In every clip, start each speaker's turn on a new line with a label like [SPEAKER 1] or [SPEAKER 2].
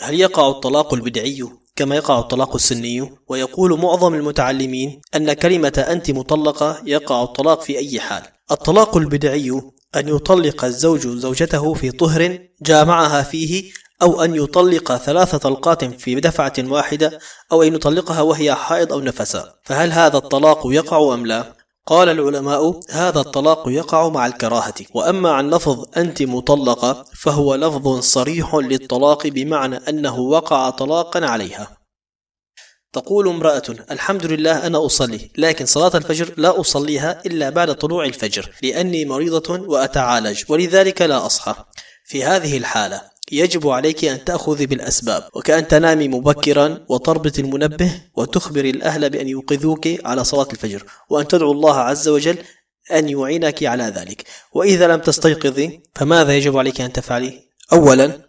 [SPEAKER 1] هل يقع الطلاق البدعي كما يقع الطلاق السني ويقول معظم المتعلمين أن كلمة أنت مطلقة يقع الطلاق في أي حال الطلاق البدعي أن يطلق الزوج زوجته في طهر جامعها فيه أو أن يطلق ثلاث طلقات في دفعة واحدة أو أن يطلقها وهي حائض أو نفساء فهل هذا الطلاق يقع أم لا؟ قال العلماء هذا الطلاق يقع مع الكراهة وأما عن لفظ أنت مطلقة فهو لفظ صريح للطلاق بمعنى أنه وقع طلاقا عليها تقول امرأة الحمد لله أنا أصلي لكن صلاة الفجر لا أصليها إلا بعد طلوع الفجر لأني مريضة وأتعالج ولذلك لا أصحى في هذه الحالة يجب عليك أن تأخذي بالأسباب وكأن تنامي مبكرا وتربط المنبه وتخبري الأهل بأن يوقظوك على صلاة الفجر وأن تدعو الله عز وجل أن يعينك على ذلك وإذا لم تستيقظي فماذا يجب عليك أن تفعلي؟ أولا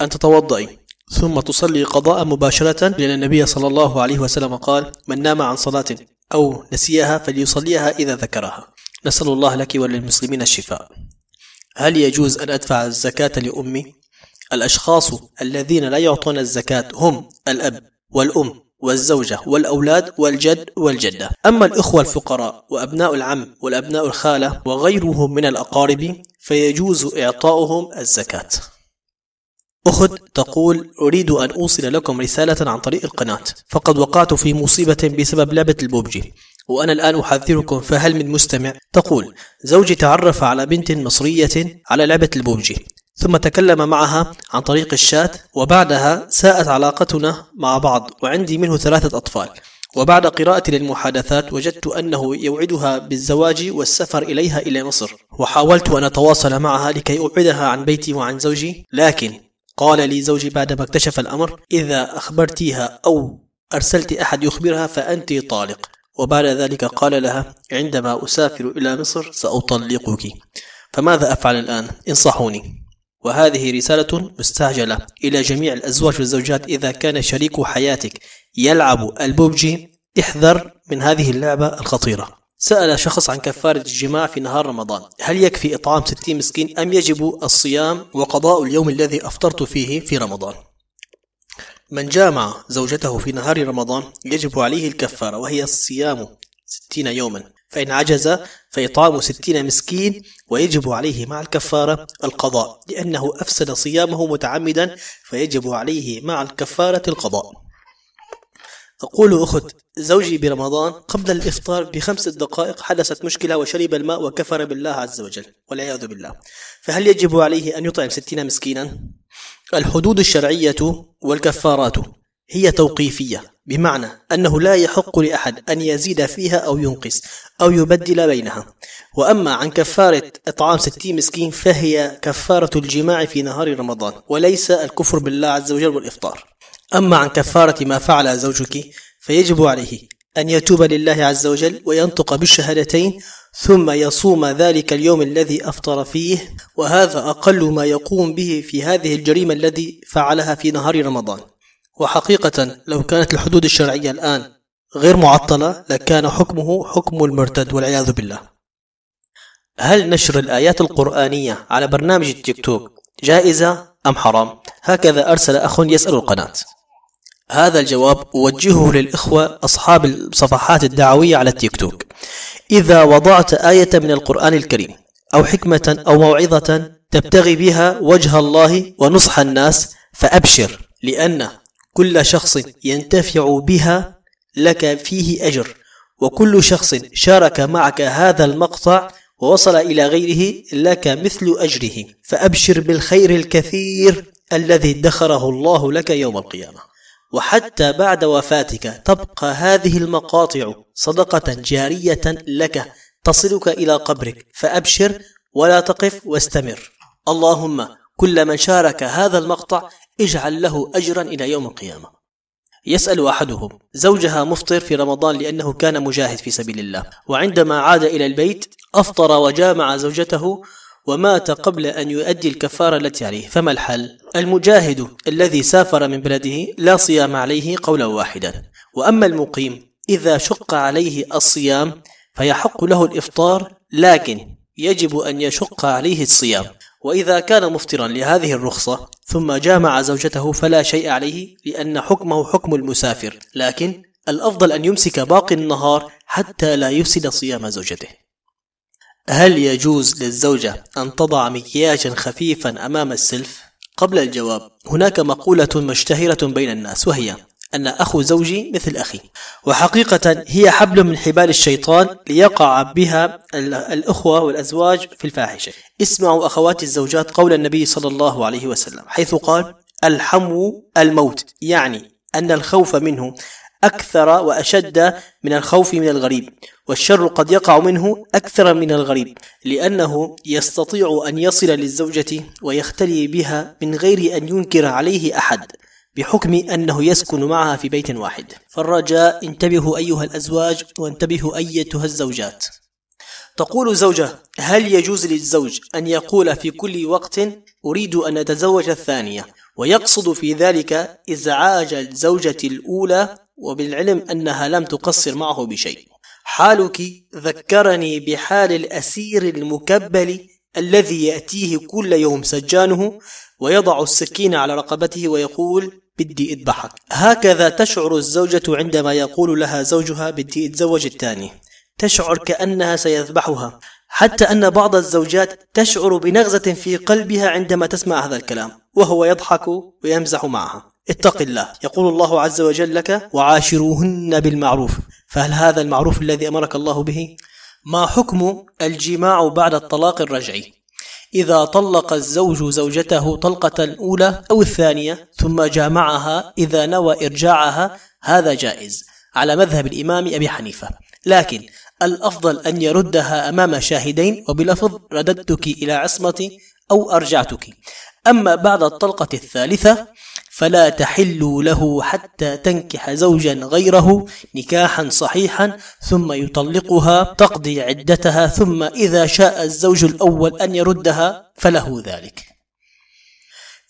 [SPEAKER 1] أن تتوضئي ثم تصلي قضاء مباشرة لأن النبي صلى الله عليه وسلم قال من نام عن صلاة أو نسيها فليصليها إذا ذكرها نسأل الله لك وللمسلمين الشفاء هل يجوز أن أدفع الزكاة لأمي؟ الأشخاص الذين لا يعطون الزكاة هم الأب والأم والزوجة والأولاد والجد والجدة أما الإخوة الفقراء وأبناء العم والأبناء الخالة وغيرهم من الأقارب فيجوز إعطاؤهم الزكاة أخت تقول أريد أن أوصل لكم رسالة عن طريق القناة فقد وقعت في مصيبة بسبب لعبة البوبجي وأنا الآن أحذركم فهل من مستمع؟ تقول زوجي تعرف على بنت مصرية على لعبة البوبجي ثم تكلم معها عن طريق الشات وبعدها ساءت علاقتنا مع بعض وعندي منه ثلاثة أطفال وبعد قراءتي للمحادثات وجدت أنه يوعدها بالزواج والسفر إليها إلى مصر وحاولت أن أتواصل معها لكي أبعدها عن بيتي وعن زوجي لكن قال لي زوجي بعدما اكتشف الأمر إذا أخبرتيها أو أرسلت أحد يخبرها فأنت طالق وبعد ذلك قال لها عندما أسافر إلى مصر سأطلقك فماذا أفعل الآن؟ انصحوني وهذه رسالة مستعجلة إلى جميع الأزواج والزوجات إذا كان شريك حياتك يلعب البوبجي احذر من هذه اللعبة الخطيرة سأل شخص عن كفارة الجماع في نهار رمضان هل يكفي إطعام 60 مسكين أم يجب الصيام وقضاء اليوم الذي أفطرت فيه في رمضان من جامع زوجته في نهار رمضان يجب عليه الكفارة وهي الصيام 60 يوما فإن عجز فإطعام ستين مسكين ويجب عليه مع الكفارة القضاء لأنه أفسد صيامه متعمدا فيجب عليه مع الكفارة القضاء تقول أخت زوجي برمضان قبل الإفطار بخمس دقائق حدثت مشكلة وشرب الماء وكفر بالله عز وجل والعياذ بالله فهل يجب عليه أن يطعم ستين مسكينا؟ الحدود الشرعية والكفارات هي توقيفية بمعنى أنه لا يحق لأحد أن يزيد فيها أو ينقص أو يبدل بينها وأما عن كفارة إطعام 60 مسكين فهي كفارة الجماع في نهار رمضان وليس الكفر بالله عز وجل والإفطار أما عن كفارة ما فعل زوجك فيجب عليه أن يتوب لله عز وجل وينطق بالشهادتين ثم يصوم ذلك اليوم الذي أفطر فيه وهذا أقل ما يقوم به في هذه الجريمة الذي فعلها في نهار رمضان وحقيقة لو كانت الحدود الشرعية الآن غير معطلة لكان حكمه حكم المرتد والعياذ بالله هل نشر الآيات القرآنية على برنامج التيك توك جائزة أم حرام؟ هكذا أرسل أخ يسأل القناة هذا الجواب أوجهه للإخوة أصحاب الصفحات الدعوية على التيك توك إذا وضعت آية من القرآن الكريم أو حكمة أو موعظة تبتغي بها وجه الله ونصح الناس فأبشر لأن كل شخص ينتفع بها لك فيه أجر وكل شخص شارك معك هذا المقطع ووصل إلى غيره لك مثل أجره فأبشر بالخير الكثير الذي ادخره الله لك يوم القيامة وحتى بعد وفاتك تبقى هذه المقاطع صدقة جارية لك تصلك إلى قبرك فأبشر ولا تقف واستمر اللهم كل من شارك هذا المقطع اجعل له أجرا إلى يوم القيامة يسأل أحدهم زوجها مفطر في رمضان لأنه كان مجاهد في سبيل الله وعندما عاد إلى البيت أفطر وجامع زوجته ومات قبل أن يؤدي الكفارة التي عليه فما الحل؟ المجاهد الذي سافر من بلده لا صيام عليه قولا واحدا وأما المقيم إذا شق عليه الصيام فيحق له الإفطار لكن يجب أن يشق عليه الصيام وإذا كان مفطرا لهذه الرخصة ثم جامع زوجته فلا شيء عليه لأن حكمه حكم المسافر لكن الأفضل أن يمسك باقي النهار حتى لا يفسد صيام زوجته هل يجوز للزوجة أن تضع مكياجا خفيفا أمام السلف؟ قبل الجواب هناك مقولة مشتهرة بين الناس وهي أن أخو زوجي مثل أخي وحقيقة هي حبل من حبال الشيطان ليقع بها الأخوة والأزواج في الفاحشة اسمعوا أخوات الزوجات قول النبي صلى الله عليه وسلم حيث قال الحمو الموت يعني أن الخوف منه أكثر وأشد من الخوف من الغريب والشر قد يقع منه أكثر من الغريب لأنه يستطيع أن يصل للزوجة ويختلي بها من غير أن ينكر عليه أحد بحكم أنه يسكن معها في بيت واحد فالرجاء انتبهوا أيها الأزواج وانتبهوا أيتها الزوجات تقول زوجة هل يجوز للزوج أن يقول في كل وقت أريد أن أتزوج الثانية ويقصد في ذلك إزعاج الزوجة الأولى وبالعلم أنها لم تقصر معه بشيء حالك ذكرني بحال الأسير المكبل الذي يأتيه كل يوم سجانه ويضع السكين على رقبته ويقول بدي اتضحك هكذا تشعر الزوجة عندما يقول لها زوجها بدي اتزوج الثاني تشعر كأنها سيذبحها حتى أن بعض الزوجات تشعر بنغزة في قلبها عندما تسمع هذا الكلام وهو يضحك ويمزح معها اتق الله يقول الله عز وجل لك وعاشروهن بالمعروف فهل هذا المعروف الذي أمرك الله به؟ ما حكم الجماع بعد الطلاق الرجعي؟ إذا طلق الزوج زوجته طلقة الأولى أو الثانية ثم جامعها إذا نوى إرجاعها هذا جائز على مذهب الإمام أبي حنيفة لكن الأفضل أن يردها أمام شاهدين وبلفظ رددتك إلى عصمتي أو أرجعتك أما بعد الطلقة الثالثة فلا تحل له حتى تنكح زوجا غيره نكاحا صحيحا ثم يطلقها تقضي عدتها ثم إذا شاء الزوج الأول أن يردها فله ذلك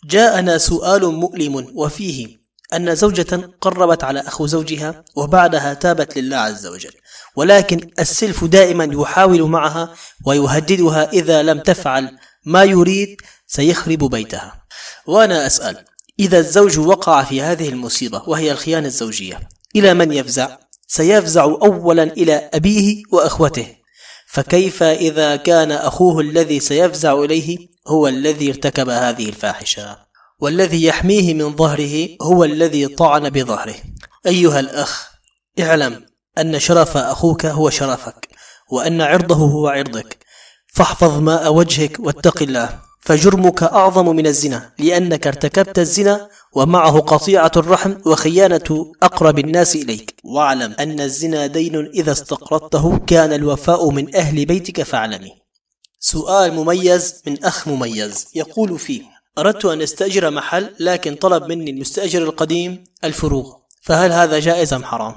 [SPEAKER 1] جاءنا سؤال مؤلم وفيه أن زوجة قربت على أخو زوجها وبعدها تابت لله عز وجل ولكن السلف دائما يحاول معها ويهددها إذا لم تفعل ما يريد سيخرب بيتها وأنا أسأل إذا الزوج وقع في هذه المصيبة وهي الخيانة الزوجية إلى من يفزع؟ سيفزع أولا إلى أبيه وأخوته فكيف إذا كان أخوه الذي سيفزع إليه هو الذي ارتكب هذه الفاحشة والذي يحميه من ظهره هو الذي طعن بظهره أيها الأخ اعلم أن شرف أخوك هو شرفك وأن عرضه هو عرضك فاحفظ ماء وجهك واتق الله فجرمك أعظم من الزنا لأنك ارتكبت الزنا ومعه قطيعة الرحم وخيانة أقرب الناس إليك واعلم أن الزنا دين إذا استقرضته كان الوفاء من أهل بيتك فاعلمي سؤال مميز من أخ مميز يقول فيه أردت أن أستأجر محل لكن طلب مني المستأجر القديم الفروغ فهل هذا جائز أم حرام؟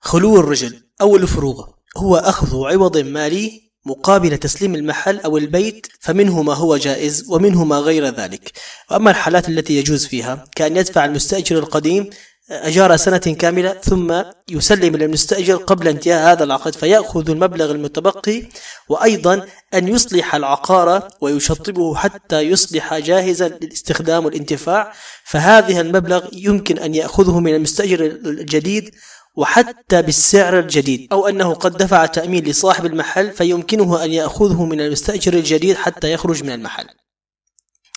[SPEAKER 1] خلو الرجل أو الفروغ هو أخذ عوض مالي مقابل تسليم المحل أو البيت فمنه ما هو جائز ومنه ما غير ذلك وأما الحالات التي يجوز فيها كأن يدفع المستأجر القديم أجار سنة كاملة ثم يسلم للمستأجر قبل انتهاء هذا العقد فيأخذ المبلغ المتبقي وأيضا أن يصلح العقار ويشطبه حتى يصبح جاهزا للاستخدام والانتفاع فهذه المبلغ يمكن أن يأخذه من المستأجر الجديد وحتى بالسعر الجديد أو أنه قد دفع تأمين لصاحب المحل فيمكنه أن يأخذه من المستأجر الجديد حتى يخرج من المحل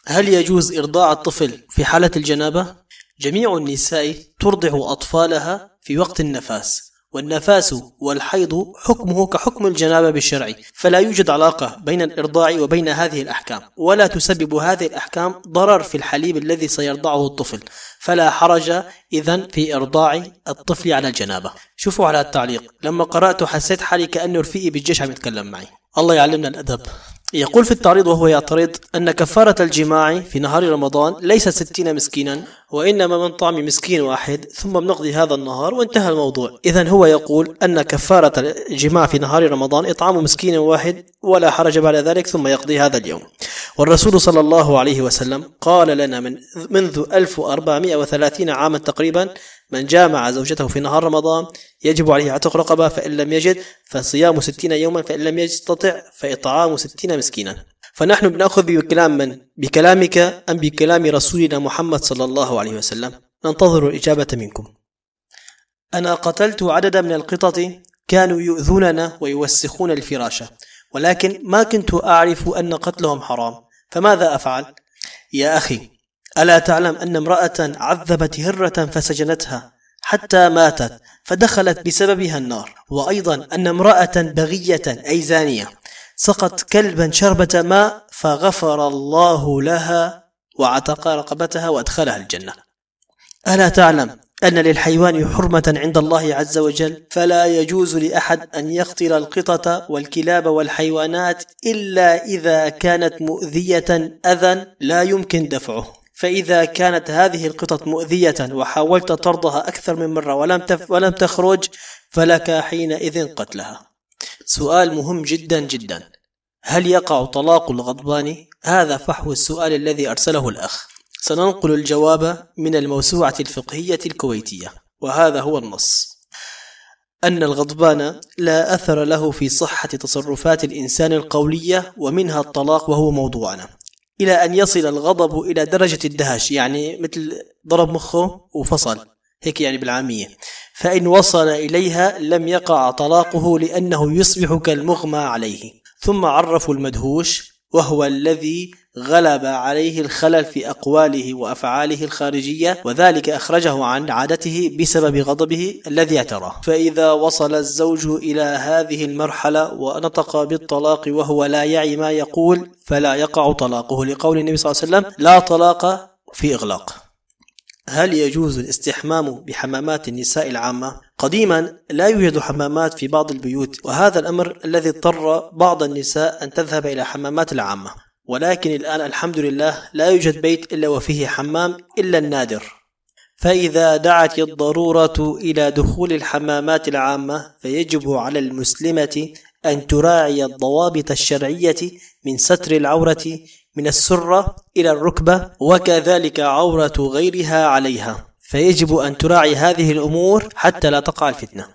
[SPEAKER 1] هل يجوز إرضاع الطفل في حالة الجنابة؟ جميع النساء ترضع أطفالها في وقت النفاس والنفاس والحيض حكمه كحكم الجنابة بالشرع فلا يوجد علاقة بين الإرضاع وبين هذه الأحكام ولا تسبب هذه الأحكام ضرر في الحليب الذي سيرضعه الطفل فلا حرج إذا في إرضاع الطفل على الجنابة شوفوا على التعليق لما قرأت حسيت حالي كأنه رفيقي بالجيش عم يتكلم معي الله يعلمنا الأدب يقول في التعريض وهو يعترض أن كفارة الجماع في نهار رمضان ليست ستين مسكينا وإنما من طعم مسكين واحد ثم بنقضي هذا النهار وانتهى الموضوع إذا هو يقول أن كفارة الجماع في نهار رمضان إطعام مسكين واحد ولا حرج بعد ذلك ثم يقضي هذا اليوم والرسول صلى الله عليه وسلم قال لنا من منذ 1430 عاما تقريبا من جامع زوجته في نهار رمضان يجب عليه عتق رقبة فإن لم يجد فصيام ستين يوما فإن لم يستطع فإطعام ستين مسكينا فنحن بنأخذ بكلام من بكلامك أم بكلام رسولنا محمد صلى الله عليه وسلم ننتظر الإجابة منكم أنا قتلت عددا من القطط كانوا يؤذوننا ويوسخون الفراشة ولكن ما كنت أعرف أن قتلهم حرام فماذا أفعل؟ يا أخي ألا تعلم أن امرأة عذبت هرة فسجنتها حتى ماتت فدخلت بسببها النار وأيضا أن امرأة بغية أي زانية سقط كلبا شربة ماء فغفر الله لها وعتق رقبتها وأدخلها الجنة ألا تعلم أن للحيوان حرمة عند الله عز وجل فلا يجوز لأحد أن يقتل القطط والكلاب والحيوانات إلا إذا كانت مؤذية أذى لا يمكن دفعه فإذا كانت هذه القطط مؤذية وحاولت طردها أكثر من مرة ولم, تف ولم تخرج فلك حينئذ قتلها سؤال مهم جدا جدا هل يقع طلاق الغضبان؟ هذا فحو السؤال الذي أرسله الأخ سننقل الجواب من الموسوعة الفقهية الكويتية وهذا هو النص أن الغضبان لا أثر له في صحة تصرفات الإنسان القولية ومنها الطلاق وهو موضوعنا إلى أن يصل الغضب إلى درجة الدهش يعني مثل ضرب مخه وفصل هيك يعني بالعامية فإن وصل إليها لم يقع طلاقه لأنه يصبح كالمغمى عليه ثم عرفوا المدهوش وهو الذي غلب عليه الخلل في أقواله وأفعاله الخارجية وذلك أخرجه عن عادته بسبب غضبه الذي اعتراه فإذا وصل الزوج إلى هذه المرحلة ونطق بالطلاق وهو لا يعي ما يقول فلا يقع طلاقه لقول النبي صلى الله عليه وسلم لا طلاق في إغلاق هل يجوز الاستحمام بحمامات النساء العامة؟ قديما لا يوجد حمامات في بعض البيوت وهذا الأمر الذي اضطر بعض النساء أن تذهب إلى حمامات العامة ولكن الآن الحمد لله لا يوجد بيت إلا وفيه حمام إلا النادر فإذا دعت الضرورة إلى دخول الحمامات العامة فيجب على المسلمة أن تراعي الضوابط الشرعية من ستر العورة من السرة إلى الركبة وكذلك عورة غيرها عليها فيجب أن تراعي هذه الأمور حتى لا تقع الفتنة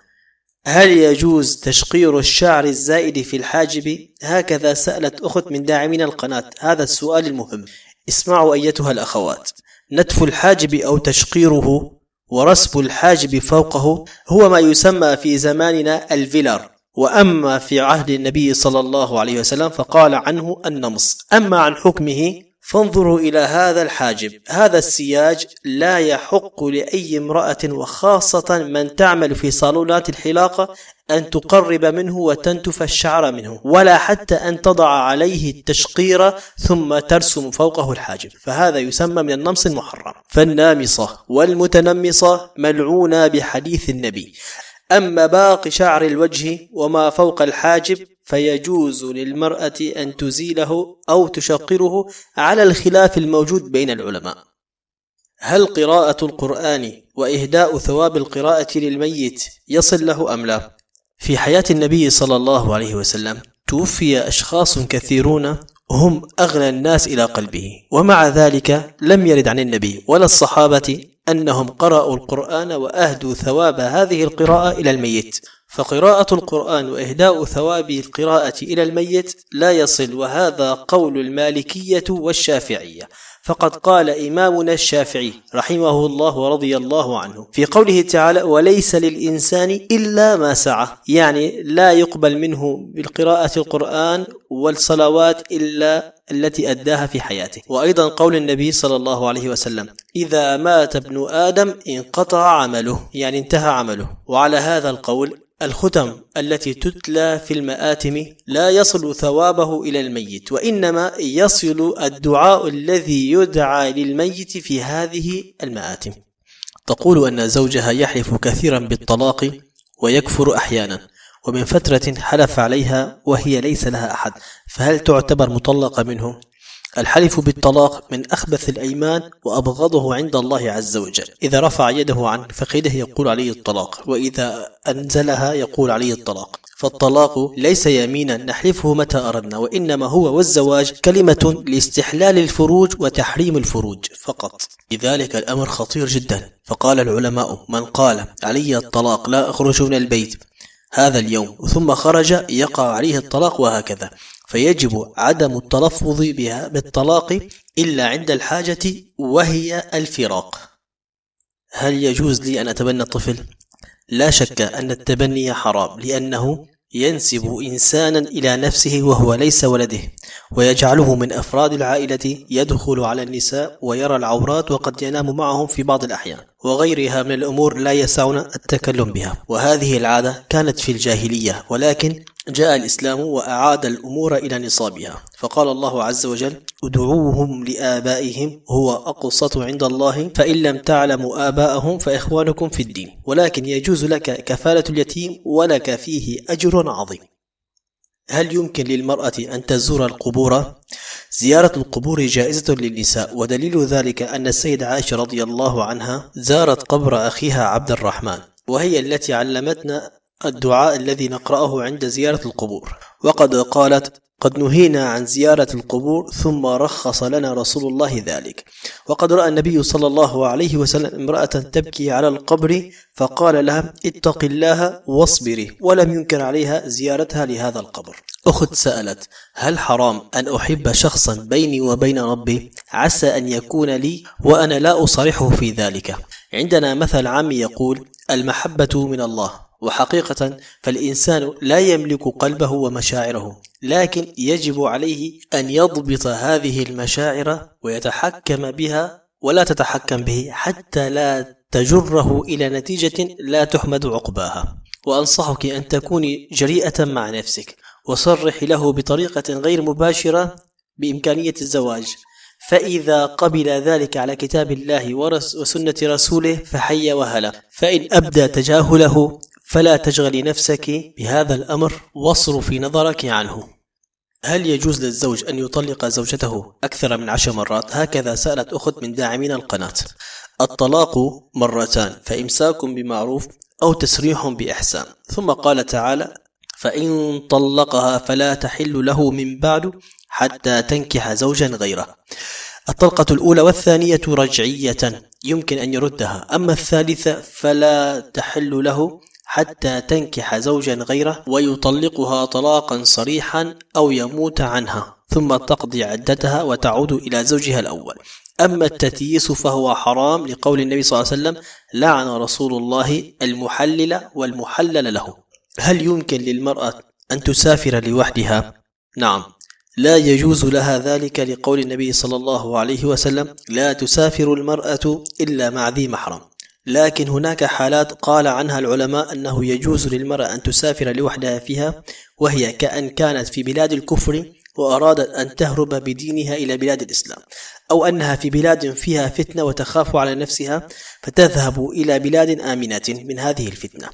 [SPEAKER 1] هل يجوز تشقير الشعر الزائد في الحاجب؟ هكذا سألت أخت من داعمين القناة هذا السؤال المهم اسمعوا أيتها الأخوات نتف الحاجب أو تشقيره ورسب الحاجب فوقه هو ما يسمى في زماننا الفيلر وأما في عهد النبي صلى الله عليه وسلم فقال عنه النمص أما عن حكمه فانظروا إلى هذا الحاجب هذا السياج لا يحق لأي امرأة وخاصة من تعمل في صالونات الحلاقة أن تقرب منه وتنتف الشعر منه ولا حتى أن تضع عليه التشقير ثم ترسم فوقه الحاجب فهذا يسمى من النمص المحرم فالنامصة والمتنمصة ملعونة بحديث النبي أما باقي شعر الوجه وما فوق الحاجب فيجوز للمرأة أن تزيله أو تشقره على الخلاف الموجود بين العلماء هل قراءة القرآن وإهداء ثواب القراءة للميت يصل له أم لا؟ في حياة النبي صلى الله عليه وسلم توفي أشخاص كثيرون هم أغنى الناس إلى قلبه ومع ذلك لم يرد عن النبي ولا الصحابة أنهم قرأوا القرآن وأهدوا ثواب هذه القراءة إلى الميت فقراءة القرآن وإهداء ثواب القراءة إلى الميت لا يصل وهذا قول المالكية والشافعية فقد قال إمامنا الشافعي رحمه الله ورضي الله عنه في قوله تعالى وليس للإنسان إلا ما سعى يعني لا يقبل منه بالقراءة القرآن والصلوات إلا التي أداها في حياته وأيضا قول النبي صلى الله عليه وسلم إذا مات ابن آدم انقطع عمله يعني انتهى عمله وعلى هذا القول الختم التي تتلى في المآتم لا يصل ثوابه إلى الميت وإنما يصل الدعاء الذي يدعى للميت في هذه المآتم تقول أن زوجها يحلف كثيرا بالطلاق ويكفر أحيانا ومن فترة حلف عليها وهي ليس لها أحد فهل تعتبر مطلقة منه؟ الحلف بالطلاق من أخبث الأيمان وأبغضه عند الله عز وجل إذا رفع يده عن فخذه يقول عليه الطلاق وإذا أنزلها يقول عليه الطلاق فالطلاق ليس يمينا نحلفه متى أردنا وإنما هو والزواج كلمة لاستحلال الفروج وتحريم الفروج فقط لذلك الأمر خطير جدا فقال العلماء من قال علي الطلاق لا أخرج من البيت هذا اليوم ثم خرج يقع عليه الطلاق وهكذا فيجب عدم التلفظ بها بالطلاق إلا عند الحاجة وهي الفراق هل يجوز لي أن أتبنى الطفل؟ لا شك أن التبني حرام لأنه ينسب إنسانا إلى نفسه وهو ليس ولده ويجعله من أفراد العائلة يدخل على النساء ويرى العورات وقد ينام معهم في بعض الأحيان وغيرها من الأمور لا يسعنا التكلم بها وهذه العادة كانت في الجاهلية ولكن جاء الإسلام وأعاد الأمور إلى نصابها فقال الله عز وجل ادعوهم لآبائهم هو أقسط عند الله فإن لم تعلموا آباءهم فإخوانكم في الدين ولكن يجوز لك كفالة اليتيم ولك فيه أجر عظيم هل يمكن للمرأة أن تزور القبور؟ زيارة القبور جائزة للنساء ودليل ذلك أن السيد عائشة رضي الله عنها زارت قبر أخيها عبد الرحمن وهي التي علمتنا الدعاء الذي نقرأه عند زيارة القبور وقد قالت قد نهينا عن زيارة القبور ثم رخص لنا رسول الله ذلك وقد رأى النبي صلى الله عليه وسلم امرأة تبكي على القبر فقال لها اتق الله واصبري ولم ينكر عليها زيارتها لهذا القبر أخت سألت هل حرام أن أحب شخصا بيني وبين ربي عسى أن يكون لي وأنا لا أصرحه في ذلك عندنا مثل عام يقول المحبة من الله وحقيقة فالإنسان لا يملك قلبه ومشاعره لكن يجب عليه أن يضبط هذه المشاعر ويتحكم بها ولا تتحكم به حتى لا تجره إلى نتيجة لا تحمد عقباها وأنصحك أن تكوني جريئة مع نفسك وصرح له بطريقة غير مباشرة بإمكانية الزواج فإذا قبل ذلك على كتاب الله وسنة رسوله فحي وهلا فإن أبدى تجاهله فلا تشغلي نفسك بهذا الأمر واصرفي نظرك عنه هل يجوز للزوج أن يطلق زوجته أكثر من عشر مرات؟ هكذا سألت أخت من داعمين القناة الطلاق مرتان فإمساك بمعروف أو تسريح بإحسان ثم قال تعالى فإن طلقها فلا تحل له من بعد حتى تنكح زوجا غيره الطلقة الأولى والثانية رجعية يمكن أن يردها أما الثالثة فلا تحل له حتى تنكح زوجا غيره ويطلقها طلاقا صريحا أو يموت عنها ثم تقضي عدتها وتعود إلى زوجها الأول أما التتييس فهو حرام لقول النبي صلى الله عليه وسلم لعن رسول الله المحلل والمحلل له هل يمكن للمرأة أن تسافر لوحدها؟ نعم لا يجوز لها ذلك لقول النبي صلى الله عليه وسلم لا تسافر المرأة إلا مع ذي محرم لكن هناك حالات قال عنها العلماء أنه يجوز للمرأة أن تسافر لوحدها فيها وهي كأن كانت في بلاد الكفر وأرادت أن تهرب بدينها إلى بلاد الإسلام أو أنها في بلاد فيها فتنة وتخاف على نفسها فتذهب إلى بلاد آمنة من هذه الفتنة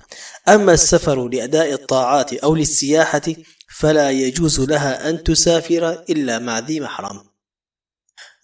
[SPEAKER 1] أما السفر لأداء الطاعات أو للسياحة فلا يجوز لها أن تسافر إلا مع ذي محرم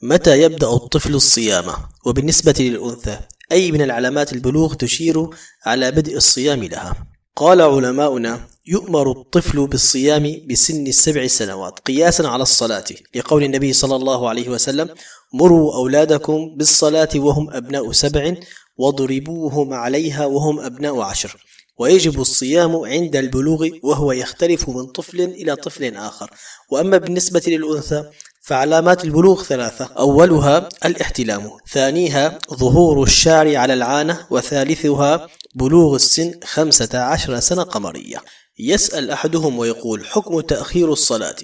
[SPEAKER 1] متى يبدأ الطفل الصيام؟ وبالنسبة للأنثى أي من العلامات البلوغ تشير على بدء الصيام لها قال علماؤنا يؤمر الطفل بالصيام بسن السبع سنوات قياسا على الصلاة لقول النبي صلى الله عليه وسلم مروا أولادكم بالصلاة وهم أبناء سبع وضربوهم عليها وهم أبناء عشر ويجب الصيام عند البلوغ وهو يختلف من طفل إلى طفل آخر وأما بالنسبة للأنثى فعلامات البلوغ ثلاثة أولها الاحتلام ثانيها ظهور الشعر على العانة وثالثها بلوغ السن خمسة عشر سنة قمرية يسأل أحدهم ويقول حكم تأخير الصلاة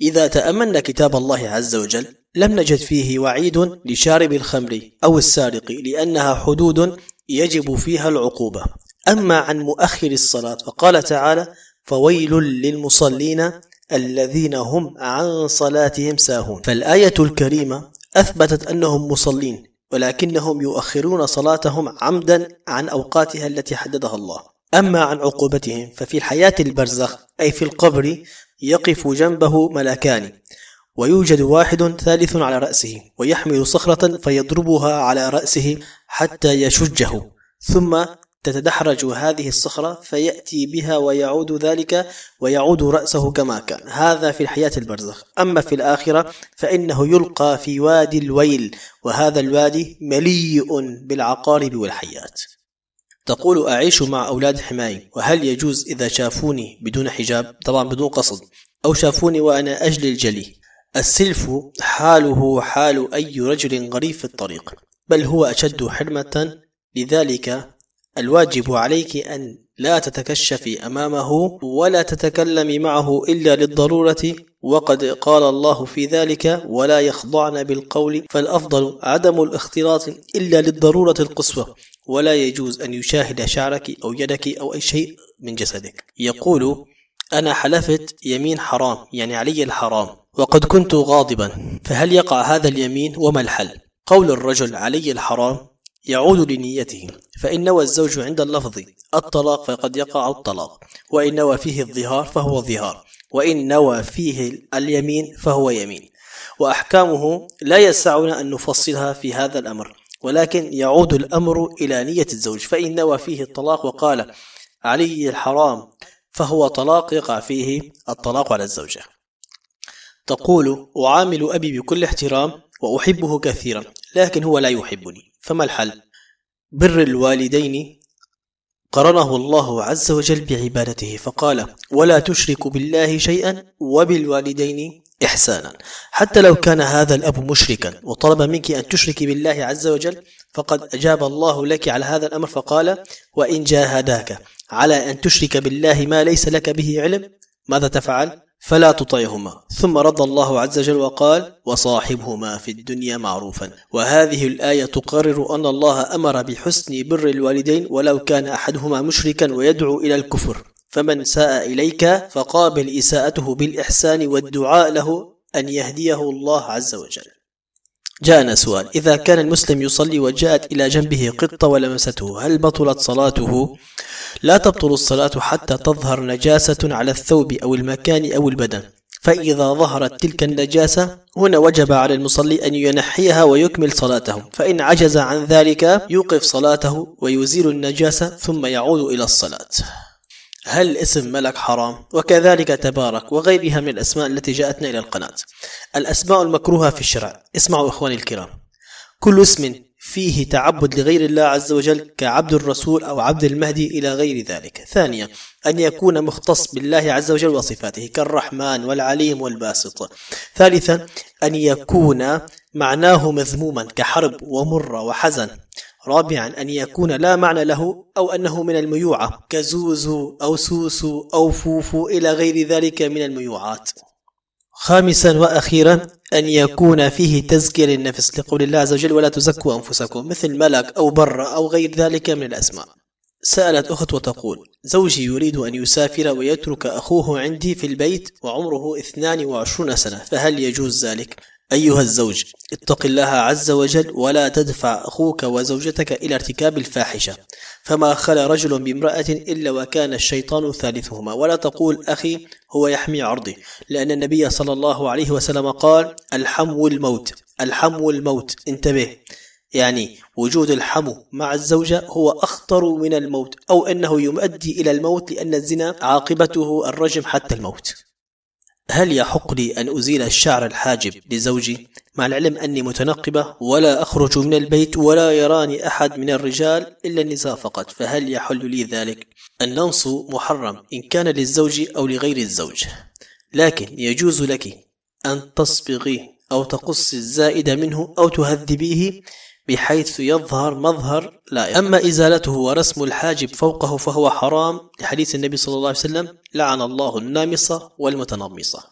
[SPEAKER 1] إذا تأملنا كتاب الله عز وجل لم نجد فيه وعيد لشارب الخمر أو السارق لأنها حدود يجب فيها العقوبة أما عن مؤخر الصلاة فقال تعالى فويل للمصلين الذين هم عن صلاتهم ساهون فالآية الكريمة أثبتت أنهم مصلين ولكنهم يؤخرون صلاتهم عمدا عن أوقاتها التي حددها الله أما عن عقوبتهم ففي الحياة البرزخ أي في القبر يقف جنبه ملكان ويوجد واحد ثالث على رأسه ويحمل صخرة فيضربها على رأسه حتى يشجه ثم تتدحرج هذه الصخرة فيأتي بها ويعود ذلك ويعود رأسه كما كان هذا في الحياة البرزخ أما في الآخرة فإنه يلقى في وادي الويل وهذا الوادي مليء بالعقارب والحيات تقول أعيش مع أولاد حماي وهل يجوز إذا شافوني بدون حجاب طبعا بدون قصد أو شافوني وأنا أجلي الجلي السلف حاله حال أي رجل غريب في الطريق بل هو أشد حرمة لذلك الواجب عليك أن لا تتكشفي أمامه ولا تتكلمي معه إلا للضرورة وقد قال الله في ذلك ولا يخضعن بالقول فالأفضل عدم الاختلاط إلا للضرورة القصوى ولا يجوز أن يشاهد شعرك أو يدك أو أي شيء من جسدك يقول أنا حلفت يمين حرام يعني علي الحرام وقد كنت غاضبا فهل يقع هذا اليمين وما الحل قول الرجل علي الحرام يعود لنيته فإن نوى الزوج عند اللفظ الطلاق فقد يقع الطلاق وإن نوى فيه الظهار فهو ظهار وإن نوى فيه اليمين فهو يمين وأحكامه لا يسعنا أن نفصلها في هذا الأمر ولكن يعود الأمر إلى نية الزوج فإن نوى فيه الطلاق وقال علي الحرام فهو طلاق يقع فيه الطلاق على الزوجة تقول أعامل أبي بكل احترام وأحبه كثيرا لكن هو لا يحبني فما الحل بر الوالدين قرنه الله عز وجل بعبادته فقال ولا تشرك بالله شيئا وبالوالدين إحسانا حتى لو كان هذا الأب مشركا وطلب منك أن تشركي بالله عز وجل فقد أجاب الله لك على هذا الأمر فقال وإن جاهداك على أن تشرك بالله ما ليس لك به علم ماذا تفعل فلا تطعهما ثم رد الله عز وجل وقال وصاحبهما في الدنيا معروفا وهذه الآية تقرر أن الله أمر بحسن بر الوالدين ولو كان أحدهما مشركا ويدعو إلى الكفر فمن ساء إليك فقابل إساءته بالإحسان والدعاء له أن يهديه الله عز وجل جاءنا سؤال إذا كان المسلم يصلي وجاءت إلى جنبه قطة ولمسته هل بطلت صلاته؟ لا تبطل الصلاة حتى تظهر نجاسة على الثوب أو المكان أو البدن فإذا ظهرت تلك النجاسة هنا وجب على المصلي أن ينحيها ويكمل صلاته فإن عجز عن ذلك يوقف صلاته ويزيل النجاسة ثم يعود إلى الصلاة هل اسم ملك حرام وكذلك تبارك وغيرها من الأسماء التي جاءتنا إلى القناة الأسماء المكروهة في الشرع اسمعوا إخواني الكرام كل اسم فيه تعبد لغير الله عز وجل كعبد الرسول أو عبد المهدي إلى غير ذلك ثانيا أن يكون مختص بالله عز وجل وصفاته كالرحمن والعليم والباسط ثالثا أن يكون معناه مذموما كحرب ومرة وحزن رابعا أن يكون لا معنى له أو أنه من الميوعة كزوزو أو سوسو أو فوفو إلى غير ذلك من الميوعات خامسا وأخيرا أن يكون فيه تزكية للنفس لقول الله عز وجل ولا تزكوا أنفسكم مثل ملك أو بر أو غير ذلك من الأسماء سألت أخت وتقول زوجي يريد أن يسافر ويترك أخوه عندي في البيت وعمره 22 سنة فهل يجوز ذلك؟ أيها الزوج اتق الله عز وجل ولا تدفع أخوك وزوجتك إلى ارتكاب الفاحشة فما خلى رجل بامرأة إلا وكان الشيطان ثالثهما ولا تقول أخي هو يحمي عرضي لأن النبي صلى الله عليه وسلم قال الحمو الموت الحمو الموت انتبه يعني وجود الحمو مع الزوجة هو أخطر من الموت أو أنه يؤدي إلى الموت لأن الزنا عاقبته الرجم حتى الموت هل يحق لي أن أزيل الشعر الحاجب لزوجي مع العلم أني متنقبة ولا أخرج من البيت ولا يراني أحد من الرجال إلا النساء فقط فهل يحل لي ذلك؟ اللنص محرم إن كان للزوج أو لغير الزوج لكن يجوز لك أن تصبغيه أو تقص الزائد منه أو تهذبيه بحيث يظهر مظهر لا أما إزالته ورسم الحاجب فوقه فهو حرام لحديث النبي صلى الله عليه وسلم لعن الله النامصة والمتنمصة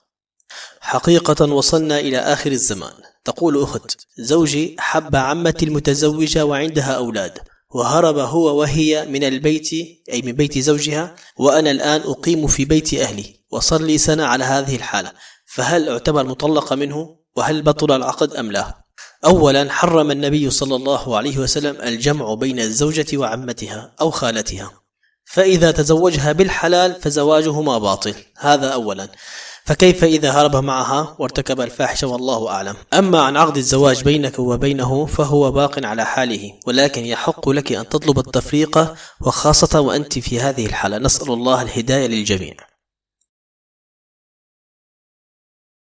[SPEAKER 1] حقيقة وصلنا إلى آخر الزمان تقول أخت زوجي حب عمتي المتزوجة وعندها أولاد وهرب هو وهي من البيت أي من بيت زوجها وأنا الآن أقيم في بيت أهلي وصار لي سنة على هذه الحالة فهل أعتبر مطلقة منه وهل بطل العقد أم لا أولا حرم النبي صلى الله عليه وسلم الجمع بين الزوجة وعمتها أو خالتها فإذا تزوجها بالحلال فزواجهما باطل هذا أولا فكيف إذا هرب معها وارتكب الفاحشة والله أعلم أما عن عقد الزواج بينك وبينه فهو باق على حاله ولكن يحق لك أن تطلب التفريق وخاصة وأنت في هذه الحالة نسأل الله الهداية للجميع